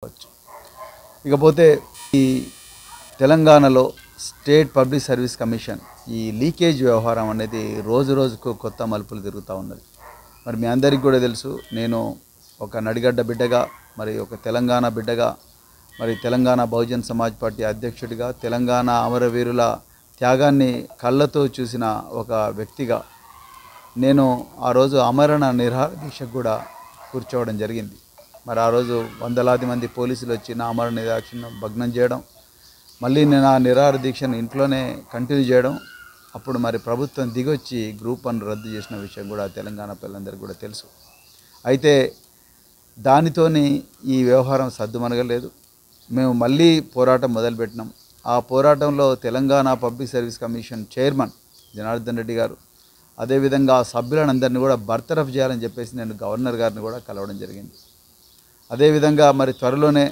చెప్పవచ్చు ఇకపోతే ఈ తెలంగాణలో స్టేట్ పబ్లిక్ సర్వీస్ కమిషన్ ఈ లీకేజ్ వ్యవహారం అనేది రోజు రోజుకు కొత్త మలుపులు తిరుగుతూ ఉన్నది మరి మీ అందరికీ కూడా తెలుసు నేను ఒక నడిగడ్డ బిడ్డగా మరి ఒక తెలంగాణ బిడ్డగా మరి తెలంగాణ బహుజన్ సమాజ్ పార్టీ అధ్యక్షుడిగా తెలంగాణ అమరవీరుల త్యాగాన్ని కళ్ళతో చూసిన ఒక వ్యక్తిగా నేను ఆ రోజు అమరణ నిరాహార దీక్షకు కూడా కూర్చోవడం జరిగింది మరి ఆ రోజు వందలాది మంది పోలీసులు వచ్చి నా అమర నిరాక్షణ భగ్నం చేయడం మళ్ళీ నేను ఆ నిరాహార దీక్షను ఇంట్లోనే కంటిన్యూ చేయడం అప్పుడు మరి ప్రభుత్వం దిగొచ్చి గ్రూప్ వన్ రద్దు చేసిన విషయం కూడా తెలంగాణ పిల్లలందరికీ కూడా తెలుసు అయితే దానితోని ఈ వ్యవహారం సర్దుమనగలేదు మేము మళ్ళీ పోరాటం మొదలుపెట్టినాం ఆ పోరాటంలో Telangana public service commission chairman Janardhan Reddy గారు అదేవిధంగా ఆ సభ్యులందరినీ కూడా బర్తరఫ్ చేయాలని చెప్పేసి నేను గవర్నర్ గారిని కూడా కలవడం జరిగింది అదేవిధంగా మరి త్వరలోనే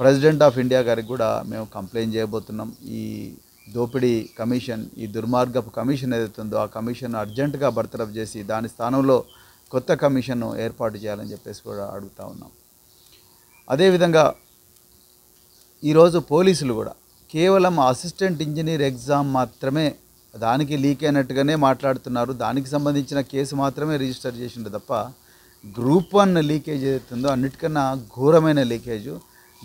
ప్రెసిడెంట్ ఆఫ్ ఇండియా గారికి కూడా మేము కంప్లైంట్ చేయబోతున్నాం ఈ దోపిడీ కమిషన్ ఈ దుర్మార్గపు కమిషన్ ఉందో ఆ కమిషన్ అర్జెంటుగా బర్తరఫ్ చేసి దాని స్థానంలో కొత్త కమిషన్ను ఏర్పాటు చేయాలని చెప్పేసి కూడా అడుగుతా ఉన్నాం అదేవిధంగా ఈరోజు పోలీసులు కూడా కేవలం అసిస్టెంట్ ఇంజనీర్ ఎగ్జామ్ మాత్రమే దానికి లీక్ అయినట్టుగానే మాట్లాడుతున్నారు దానికి సంబంధించిన కేసు మాత్రమే రిజిస్టర్ చేసిండు తప్ప గ్రూప్ వన్ లీకేజ్ ఏదైతుందో అన్నిటికన్నా ఘోరమైన లీకేజ్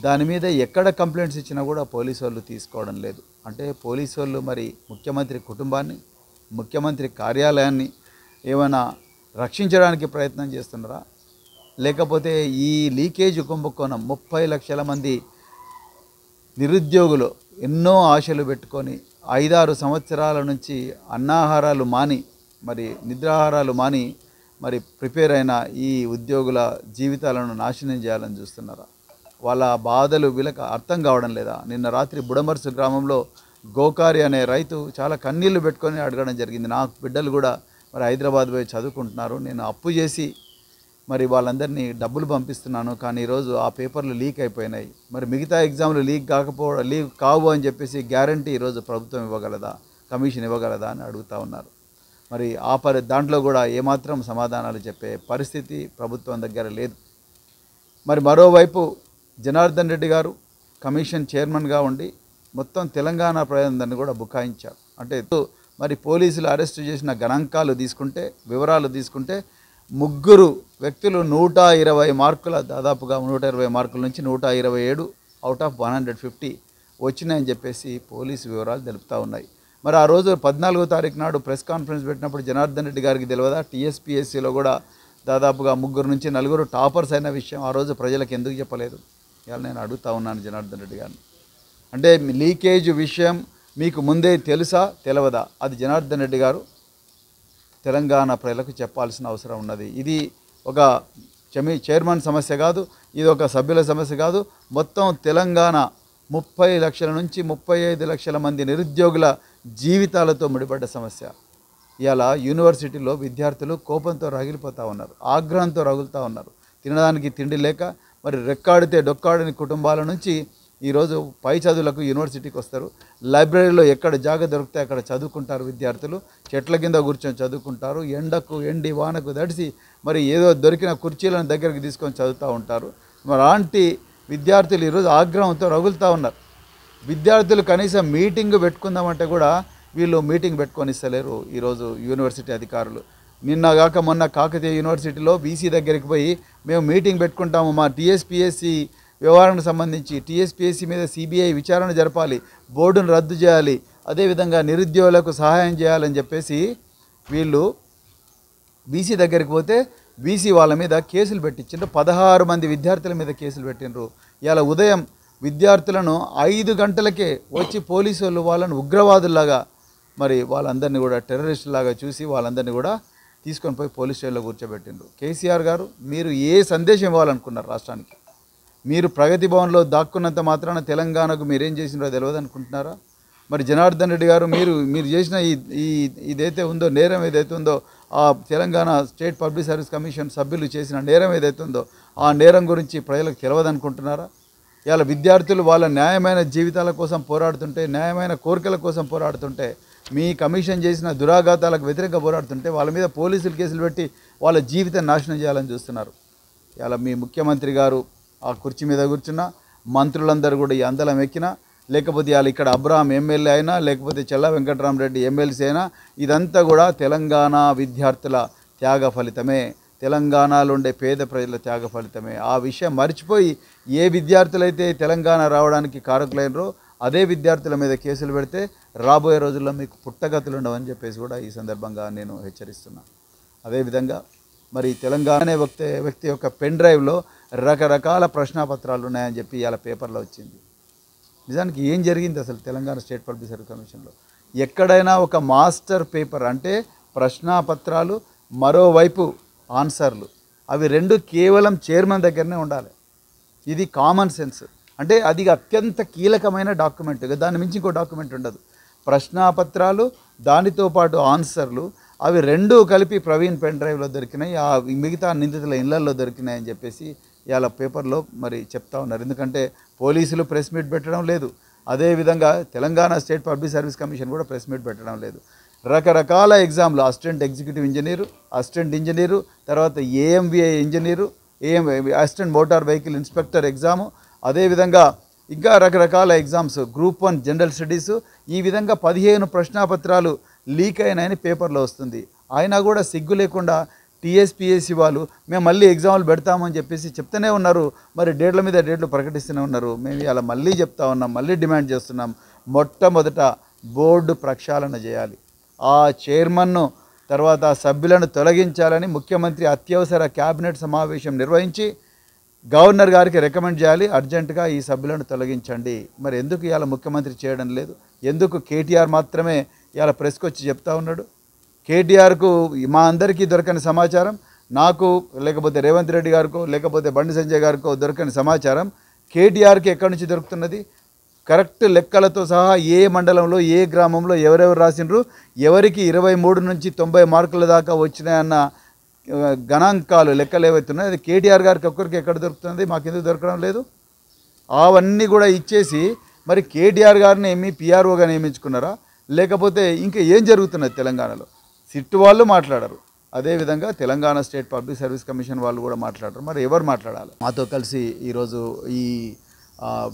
దాని మీద ఎక్కడ కంప్లైంట్స్ ఇచ్చినా కూడా పోలీసు వాళ్ళు తీసుకోవడం లేదు అంటే పోలీసు వాళ్ళు మరి ముఖ్యమంత్రి కుటుంబాన్ని ముఖ్యమంత్రి కార్యాలయాన్ని ఏమైనా రక్షించడానికి ప్రయత్నం చేస్తున్నారా లేకపోతే ఈ లీకేజ్ కుంభకోణం ముప్పై లక్షల మంది నిరుద్యోగులు ఎన్నో ఆశలు పెట్టుకొని ఐదారు సంవత్సరాల నుంచి అన్నాహారాలు మాని మరి నిద్రాహారాలు మాని మరి ప్రిపేర్ అయిన ఈ ఉద్యోగుల జీవితాలను నాశనం చేయాలని చూస్తున్నారా వాళ్ళ బాధలు వీళ్ళకి అర్థం కావడం లేదా నిన్న రాత్రి బుడమర్సు గ్రామంలో గోకారి అనే రైతు చాలా కన్నీళ్లు పెట్టుకొని అడగడం జరిగింది నా బిడ్డలు కూడా మరి హైదరాబాద్ పోయి చదువుకుంటున్నారు నేను అప్పు చేసి మరి వాళ్ళందరినీ డబ్బులు పంపిస్తున్నాను కానీ ఈరోజు ఆ పేపర్లు లీక్ అయిపోయినాయి మరి మిగతా ఎగ్జామ్లు లీక్ కాకపోవడం లీక్ కావు అని చెప్పేసి గ్యారంటీ ఈరోజు ప్రభుత్వం ఇవ్వగలదా కమిషన్ ఇవ్వగలదా అని అడుగుతూ ఉన్నారు మరి ఆ పరి దాంట్లో కూడా ఏమాత్రం సమాధానాలు చెప్పే పరిస్థితి ప్రభుత్వం దగ్గర లేదు మరి మరోవైపు జనార్దన్ రెడ్డి గారు కమిషన్ చైర్మన్గా ఉండి మొత్తం తెలంగాణ ప్రజలందరినీ కూడా బుకాయించారు అంటే మరి పోలీసులు అరెస్ట్ చేసిన గణాంకాలు తీసుకుంటే వివరాలు తీసుకుంటే ముగ్గురు వ్యక్తులు నూట ఇరవై మార్కుల దాదాపుగా నూట ఇరవై మార్కుల నుంచి నూట ఇరవై ఏడు out of one hundred fifty వచ్చినాయని చెప్పేసి పోలీసు వివరాలు తెలుపుతూ ఉన్నాయి మరి ఆ రోజు పద్నాలుగో తారీఖు నాడు ప్రెస్ కాన్ఫరెన్స్ పెట్టినప్పుడు జనార్దన్ రెడ్డి గారికి తెలియదా టీఎస్పీఎస్సీలో కూడా దాదాపుగా ముగ్గురు నుంచి నలుగురు టాపర్స్ అయిన విషయం ఆ రోజు ప్రజలకు ఎందుకు చెప్పలేదు ఇవాళ నేను అడుగుతా ఉన్నాను జనార్దన్ రెడ్డి గారిని అంటే లీకేజ్ విషయం మీకు ముందే తెలుసా తెలవదా అది జనార్దన్ రెడ్డి గారు తెలంగాణ ప్రజలకు చెప్పాల్సిన అవసరం ఉన్నది ఇది ఒక చమీ చైర్మన్ సమస్య కాదు ఇది ఒక సభ్యుల సమస్య కాదు మొత్తం తెలంగాణ ముప్పై లక్షల నుంచి ముప్పై ఐదు లక్షల మంది నిరుద్యోగుల జీవితాలతో ముడిపడ్డ సమస్య ఇలా యూనివర్సిటీలో విద్యార్థులు కోపంతో రగిలిపోతూ ఉన్నారు ఆగ్రహంతో రగులుతూ ఉన్నారు తినడానికి తిండి లేక మరి రెక్కాడితే డొక్కాడని కుటుంబాల నుంచి ఈరోజు పై చదువులకు యూనివర్సిటీకి వస్తారు లైబ్రరీలో ఎక్కడ జాగ దొరికితే అక్కడ చదువుకుంటారు విద్యార్థులు చెట్ల కింద కూర్చొని చదువుకుంటారు ఎండకు ఎండి వానకు దడిసి మరి ఏదో దొరికిన కుర్చీలను దగ్గరికి తీసుకొని చదువుతూ ఉంటారు మరి అలాంటి విద్యార్థులు ఈరోజు ఆగ్రహంతో రగులుతూ ఉన్నారు విద్యార్థులు కనీసం మీటింగ్ పెట్టుకుందామంటే కూడా వీళ్ళు మీటింగ్ పెట్టుకొని ఇస్తలేరు ఈరోజు యూనివర్సిటీ అధికారులు నిన్నగాక మొన్న కాకతీయ యూనివర్సిటీలో బీసీ దగ్గరికి పోయి మేము మీటింగ్ పెట్టుకుంటాము మా టీఎస్పిఎస్సి వ్యవహారానికి సంబంధించి టీఎస్పిఎస్సి మీద సిబిఐ విచారణ జరపాలి బోర్డును రద్దు చేయాలి అదేవిధంగా నిరుద్యోగులకు సహాయం చేయాలని చెప్పేసి వీళ్ళు బీసీ దగ్గరికి పోతే బీసీ వాళ్ళ మీద కేసులు పెట్టించారు పదహారు మంది విద్యార్థుల మీద కేసులు పెట్టినరు ఇలా ఉదయం విద్యార్థులను ఐదు గంటలకే వచ్చి పోలీసు వాళ్ళు వాళ్ళని ఉగ్రవాదుల్లాగా మరి వాళ్ళందరినీ కూడా టెర్రరిస్టులాగా చూసి వాళ్ళందరినీ కూడా తీసుకొని పోయి పోలీస్ స్టేషన్లో కూర్చోబెట్టిండ్రు కేసీఆర్ గారు మీరు ఏ సందేశం ఇవ్వాలనుకున్నారు రాష్ట్రానికి మీరు ప్రగతి భవన్లో దాక్కున్నంత మాత్రాన తెలంగాణకు మీరేం చేసినారో తెలియదు అనుకుంటున్నారా మరి జనార్దన్ రెడ్డి గారు మీరు మీరు చేసిన ఈ ఈ ఇదైతే ఉందో నేరం ఏదైతే ఉందో ఆ Telangana state public service commission సభ్యులు చేసిన నేరం ఏదైతే ఉందో ఆ నేరం గురించి ప్రజలకు తెలియదు అనుకుంటున్నారా ఇలా విద్యార్థులు వాళ్ళ న్యాయమైన జీవితాల కోసం పోరాడుతుంటే న్యాయమైన కోరికల కోసం పోరాడుతుంటే మీ కమిషన్ చేసిన దురాఘాతాలకు వ్యతిరేకంగా పోరాడుతుంటే వాళ్ళ మీద పోలీసులు కేసులు పెట్టి వాళ్ళ జీవితం నాశనం చేయాలని చూస్తున్నారు ఇలా మీ ముఖ్యమంత్రి గారు ఆ కుర్చీ మీద కూర్చున్న మంత్రులందరూ కూడా ఈ అందలం ఎక్కినా లేకపోతే వాళ్ళు ఇక్కడ అబ్రహం ఎమ్మెల్యే అయినా లేకపోతే చెల్ల వెంకటరామరెడ్డి ఎమ్మెల్సీ అయినా ఇదంతా కూడా తెలంగాణ విద్యార్థుల త్యాగ ఫలితమే తెలంగాణలో ఉండే పేద ప్రజల త్యాగ ఫలితమే ఆ విషయం మర్చిపోయి ఏ విద్యార్థులైతే తెలంగాణ రావడానికి కారకులైనరో అదే విద్యార్థుల మీద కేసులు పెడితే రాబోయే రోజుల్లో మీకు పుట్టగతులు ఉండవని చెప్పేసి కూడా ఈ సందర్భంగా నేను హెచ్చరిస్తున్నాను అదేవిధంగా మరి తెలంగాణ వ్యక్తి వ్యక్తి యొక్క పెన్ డ్రైవ్లో రకరకాల ప్రశ్నాపత్రాలు ఉన్నాయని చెప్పి ఇవాళ పేపర్లో వచ్చింది నిజానికి ఏం జరిగింది అసలు తెలంగాణ స్టేట్ పబ్లిక్ సర్వీస్ కమిషన్లో ఎక్కడైనా ఒక మాస్టర్ పేపర్ అంటే ప్రశ్నాపత్రాలు మరోవైపు ఆన్సర్లు అవి రెండు కేవలం చైర్మన్ దగ్గరనే ఉండాలి ఇది కామన్ సెన్స్ అంటే అది అత్యంత కీలకమైన డాక్యుమెంట్ దాని మించి ఇంకో డాక్యుమెంట్ ఉండదు ప్రశ్నాపత్రాలు దానితో పాటు ఆన్సర్లు అవి రెండూ కలిపి ప్రవీణ్ పెన్ డ్రైవ్లో దొరికినాయి ఆ మిగతా నిందితుల ఇళ్లలో దొరికినాయి అని చెప్పేసి ఇవాళ పేపర్లో మరి చెప్తా ఉన్నారు ఎందుకంటే పోలీసులు ప్రెస్ మీట్ పెట్టడం లేదు అదేవిధంగా Telangana state public service commission కూడా ప్రెస్ మీట్ పెట్టడం లేదు రకరకాల ఎగ్జామ్లు assistant executive engineer assistant engineer తర్వాత AMVI engineer AM assistant motor vehicle inspector exam అదేవిధంగా ఇంకా రకరకాల exams group one general studies ఈ విధంగా పదిహేను ప్రశ్నాపత్రాలు లీక్ అయినాయని పేపర్లో వస్తుంది అయినా కూడా సిగ్గు లేకుండా టీఎస్పిఎస్సి వాళ్ళు మేము మళ్ళీ ఎగ్జామ్లు పెడతామని చెప్పేసి చెప్తూనే ఉన్నారు మరి డేట్ల మీద డేట్లు ప్రకటిస్తూనే ఉన్నారు మేము ఇలా మళ్ళీ చెప్తా ఉన్నాం మళ్ళీ డిమాండ్ చేస్తున్నాం మొట్టమొదట బోర్డు ప్రక్షాళన చేయాలి ఆ చైర్మన్ను తర్వాత సభ్యులను తొలగించాలని ముఖ్యమంత్రి అత్యవసర క్యాబినెట్ సమావేశం నిర్వహించి గవర్నర్ గారికి రికమెండ్ చేయాలి అర్జెంటుగా ఈ సభ్యులను తొలగించండి మరి ఎందుకు ఇవాళ ముఖ్యమంత్రి చేయడం లేదు ఎందుకు కేటీఆర్ మాత్రమే ఇవాళ ప్రెస్కి వచ్చి చెప్తా ఉన్నాడు కేటీఆర్కు మా అందరికీ దొరకని సమాచారం నాకు లేకపోతే రేవంత్ రెడ్డి గారికో లేకపోతే బండి సంజయ్ గారికో దొరకని సమాచారం కేటీఆర్కి ఎక్కడి నుంచి దొరుకుతున్నది కరెక్ట్ లెక్కలతో సహా ఏ మండలంలో ఏ గ్రామంలో ఎవరెవరు రాసినారు ఎవరికి ఇరవై మూడు నుంచి తొంభై మార్కుల దాకా వచ్చినాయన్న గణాంకాలు లెక్కలు ఏవైతున్నాయి అది కేటీఆర్ గారికి ఒక్కరికి ఎక్కడ దొరుకుతుంది మాకు ఎందుకు దొరకడం లేదు అవన్నీ కూడా ఇచ్చేసి మరి కేటీఆర్ గారిని ఏమి పిఆర్ఓగా నియమించుకున్నారా లేకపోతే ఇంకా ఏం జరుగుతున్నది తెలంగాణలో సిట్టు వాళ్ళు మాట్లాడరు అదేవిధంగా Telangana state public service commission వాళ్ళు కూడా మాట్లాడరు మరి ఎవరు మాట్లాడాలి మాతో కలిసి ఈరోజు ఈ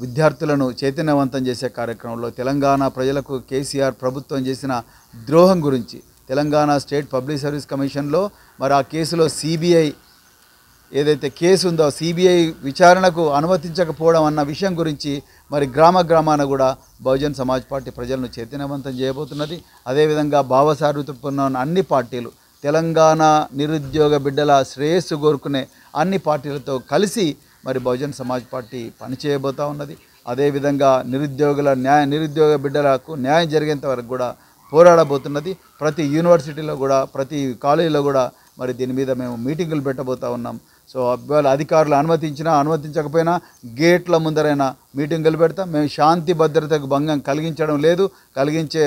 విద్యార్థులను చైతన్యవంతం చేసే కార్యక్రమంలో తెలంగాణ ప్రజలకు కేసీఆర్ ప్రభుత్వం చేసిన ద్రోహం గురించి తెలంగాణ స్టేట్ పబ్లిక్ సర్వీస్ కమిషన్లో మరి ఆ కేసులో సిబిఐ ఏదైతే కేసు ఉందో సిబిఐ విచారణకు అనుమతించకపోవడం అన్న విషయం గురించి మరి గ్రామ గ్రామాన కూడా బహుజన్ సమాజ్ పార్టీ ప్రజలను చైతన్యవంతం చేయబోతున్నది అదేవిధంగా భావసారూతపన్న అన్ని పార్టీలు తెలంగాణ నిరుద్యోగ బిడ్డల శ్రేయస్సు కోరుకునే అన్ని పార్టీలతో కలిసి మరి బహుజన్ సమాజ్ పార్టీ పనిచేయబోతూ ఉన్నది అదేవిధంగా నిరుద్యోగుల న్యాయ నిరుద్యోగ బిడ్డలకు న్యాయం జరిగేంత వరకు కూడా పోరాడబోతున్నది ప్రతి యూనివర్సిటీలో కూడా ప్రతి కాలేజీలో కూడా మరి దీని మీద మేము మీటింగులు పెట్టబోతూ ఉన్నాం సో అభ్యర్థులు అధికారులు అనుమతించినా అనుమతించకపోయినా గేట్ల ముందరైనా మీటింగులు పెడతాం మేము శాంతి భద్రతకు భంగం కలిగించడం లేదు కలిగించే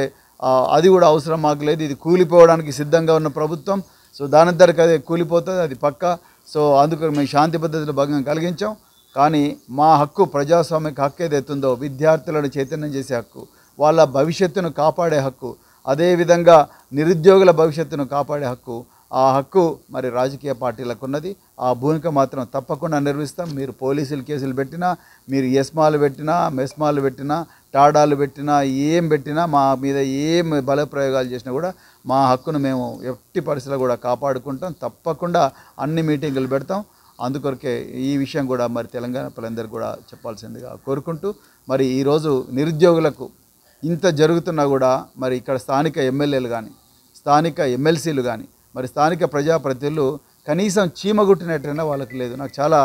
అది కూడా అవసరం మాకు లేదు ఇది కూలిపోవడానికి సిద్ధంగా ఉన్న ప్రభుత్వం సో దానంతరకు అదే కూలిపోతుంది అది పక్క సో అందుకు మేము శాంతి పద్ధతిలో భాగంగా కలిగించాం కానీ మా హక్కు ప్రజాస్వామిక హక్కు ఏదైతుందో విద్యార్థులను చైతన్యం చేసే హక్కు వాళ్ళ భవిష్యత్తును కాపాడే హక్కు అదేవిధంగా నిరుద్యోగుల భవిష్యత్తును కాపాడే హక్కు ఆ హక్కు మరి రాజకీయ పార్టీలకు ఉన్నది ఆ భూమిక మాత్రం తప్పకుండా నిర్వహిస్తాం మీరు పోలీసులు కేసులు పెట్టినా మీరు ఎస్మాలు పెట్టినా మెస్మాలు పెట్టినా టాడాలు పెట్టినా ఏం పెట్టినా మా మీద ఏం బలప్రయోగాలు చేసినా కూడా మా హక్కును మేము ఎట్టి పరిస్థితులు కూడా కాపాడుకుంటాం తప్పకుండా అన్ని మీటింగులు పెడతాం అందుకొరకే ఈ విషయం కూడా మరి తెలంగాణ ప్రజలందరూ కూడా చెప్పాల్సిందిగా కోరుకుంటూ మరి ఈరోజు నిరుద్యోగులకు ఇంత జరుగుతున్నా కూడా మరి ఇక్కడ స్థానిక ఎమ్మెల్యేలు కానీ స్థానిక ఎమ్మెల్సీలు కానీ మరి స్థానిక ప్రజాప్రతినిధులు కనీసం చీమగుట్టినట్టైనా వాళ్ళకి లేదు నాకు చాలా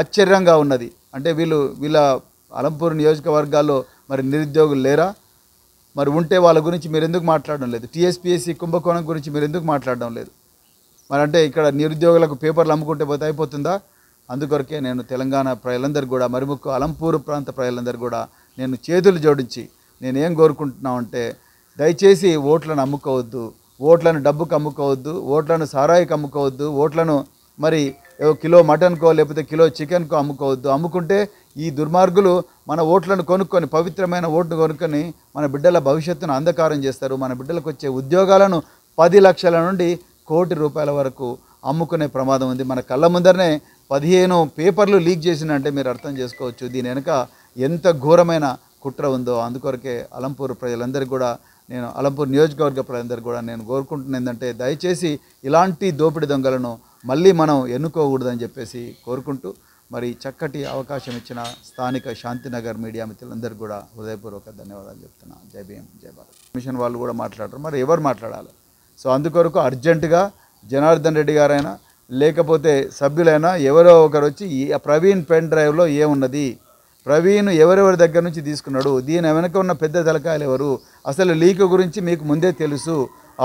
ఆశ్చర్యంగా ఉన్నది అంటే వీళ్ళు వీళ్ళ అలంపూర్ నియోజకవర్గాల్లో మరి నిరుద్యోగులు లేరా మరి ఉంటే వాళ్ళ గురించి మీరు ఎందుకు మాట్లాడడం లేదు టీఎస్పీఎస్సీ కుంభకోణం గురించి మీరు ఎందుకు మాట్లాడడం లేదు మరి అంటే ఇక్కడ నిరుద్యోగులకు పేపర్లు అమ్ముకుంటే పోతే అయిపోతుందా అందుకొరకే నేను తెలంగాణ ప్రజలందరూ కూడా మరిముక్కు అలంపూరు ప్రాంత ప్రజలందరూ కూడా నేను చేతులు జోడించి నేనేం కోరుకుంటున్నామంటే దయచేసి ఓట్లను అమ్ముకోవద్దు ఓట్లను డబ్బుకు అమ్ముకోవద్దు ఓట్లను సారాయికి అమ్ముకోవద్దు ఓట్లను మరి ఏదో కిలో మటన్కో లేకపోతే కిలో చికెన్కో అమ్ముకోవద్దు అమ్ముకుంటే ఈ దుర్మార్గులు మన ఓట్లను కొనుక్కొని పవిత్రమైన ఓట్లు కొనుక్కొని మన బిడ్డల భవిష్యత్తును అంధకారం చేస్తారు మన బిడ్డలకు వచ్చే ఉద్యోగాలను పది లక్షల నుండి కోటి రూపాయల వరకు అమ్ముకునే ప్రమాదం ఉంది మన కళ్ళ ముందరనే పదిహేను పేపర్లు లీక్ చేసినంటే మీరు అర్థం చేసుకోవచ్చు దీని వెనుక ఎంత ఘోరమైన కుట్ర ఉందో అందుకొరకే అలంపూర్ ప్రజలందరికీ కూడా నేను అలంపూర్ నియోజకవర్గ ప్రజలందరికీ కూడా నేను కోరుకుంటున్న ఏంటంటే దయచేసి ఇలాంటి దోపిడి దొంగలను మళ్ళీ మనం ఎన్నుకోకూడదని చెప్పేసి కోరుకుంటూ మరి చక్కటి అవకాశం ఇచ్చిన స్థానిక శాంతినగర్ మీడియా మిత్రులందరికీ కూడా హృదయపూర్వక ధన్యవాదాలు చెప్తున్నా జై భీం జై భారత్ మిషన్ వాళ్ళు కూడా మాట్లాడరు మరి ఎవరు మాట్లాడాలి సో అందుకొరకు అర్జెంటుగా జనార్దన్ రెడ్డి గారైనా లేకపోతే సభ్యులైనా ఎవరో ఒకరు వచ్చి ప్రవీణ్ పెన్ డ్రైవ్లో ఏమున్నది ప్రవీణ్ ఎవరెవరి దగ్గర నుంచి తీసుకున్నాడు దీని వెనక ఉన్న పెద్ద తలకాయలు ఎవరు అసలు లీక్ గురించి మీకు ముందే తెలుసు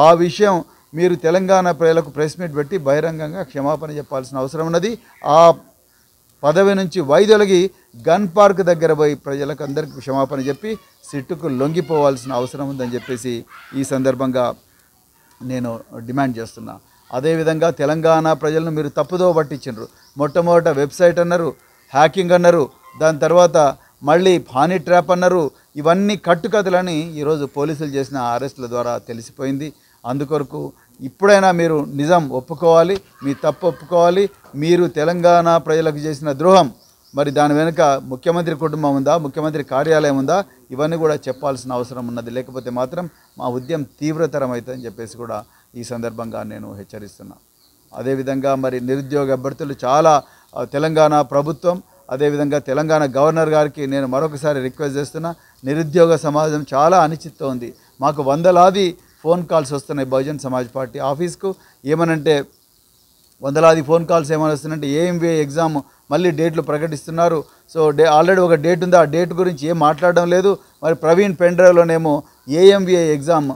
ఆ విషయం మీరు తెలంగాణ ప్రజలకు ప్రెస్ మీట్ పెట్టి బహిరంగంగా క్షమాపణ చెప్పాల్సిన అవసరం ఉన్నది ఆ పదవి నుంచి వైదొలగి గన్ పార్క్ దగ్గర పోయి ప్రజలకు అందరికీ క్షమాపణ చెప్పి సిట్టుకు లొంగిపోవాల్సిన అవసరం ఉందని చెప్పేసి ఈ సందర్భంగా నేను డిమాండ్ చేస్తున్నా అదేవిధంగా తెలంగాణ ప్రజలను మీరు తప్పుదో పట్టించినారు మొట్టమొదట వెబ్సైట్ అన్నారు హ్యాకింగ్ అన్నారు దాని తర్వాత మళ్ళీ ఫానీ ట్రాప్ అన్నారు ఇవన్నీ కట్టుకథలని ఈరోజు పోలీసులు చేసిన అరెస్టుల ద్వారా తెలిసిపోయింది అందుకొరకు ఇప్పుడైనా మీరు నిజం ఒప్పుకోవాలి మీ తప్పు ఒప్పుకోవాలి మీరు తెలంగాణ ప్రజలకు చేసిన ద్రోహం మరి దాని వెనుక ముఖ్యమంత్రి కుటుంబం ఉందా ముఖ్యమంత్రి కార్యాలయం ఉందా ఇవన్నీ కూడా చెప్పాల్సిన అవసరం ఉన్నది లేకపోతే మాత్రం మా ఉద్యమం తీవ్రతరం అవుతుందని చెప్పేసి కూడా ఈ సందర్భంగా నేను హెచ్చరిస్తున్నా అదేవిధంగా మరి నిరుద్యోగ అభ్యర్థులు చాలా తెలంగాణ ప్రభుత్వం అదేవిధంగా తెలంగాణ గవర్నర్ గారికి నేను మరొకసారి రిక్వెస్ట్ చేస్తున్నా నిరుద్యోగ సమాజం చాలా అనిశ్చిత ఉంది మాకు వందలాది ఫోన్ కాల్స్ వస్తున్నాయి బహుజన్ సమాజ్ పార్టీ ఆఫీస్కు ఏమనంటే వందలాది ఫోన్ కాల్స్ ఏమైనా వస్తున్నాయంటే ఏఎంబీఏ ఎగ్జామ్ మళ్ళీ డేట్లు ప్రకటిస్తున్నారు సో డే ఆల్రెడీ ఒక డేట్ ఉంది ఆ డేట్ గురించి ఏం మాట్లాడడం లేదు మరి ప్రవీణ్ పెన్డ్రైవ్లోనేమో ఏఎంబీఏ ఎగ్జామ్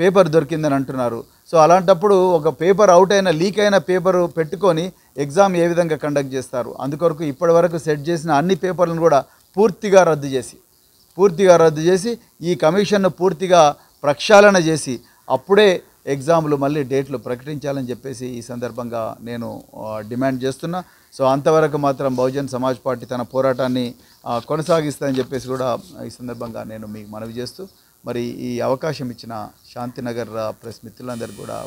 పేపర్ దొరికిందని అంటున్నారు సో అలాంటప్పుడు ఒక పేపర్ అవుట్ అయిన లీక్ అయిన పేపర్ పెట్టుకొని ఎగ్జామ్ ఏ విధంగా కండక్ట్ చేస్తారు అందుకొరకు ఇప్పటివరకు సెట్ చేసిన అన్ని పేపర్లను కూడా పూర్తిగా రద్దు చేసి పూర్తిగా రద్దు చేసి ఈ కమిషన్ను పూర్తిగా ప్రక్షాళన చేసి అప్పుడే ఎగ్జామ్లు మళ్ళీ డేట్లు ప్రకటించాలని చెప్పేసి ఈ సందర్భంగా నేను డిమాండ్ చేస్తున్నా సో అంతవరకు మాత్రం బహుజన్ సమాజ్ పార్టీ తన పోరాటాన్ని కొనసాగిస్తానని చెప్పేసి కూడా ఈ సందర్భంగా నేను మీకు మనవి చేస్తూ మరి ఈ అవకాశం ఇచ్చిన శాంతినగర్ ప్రెస్ మిత్రులందరూ కూడా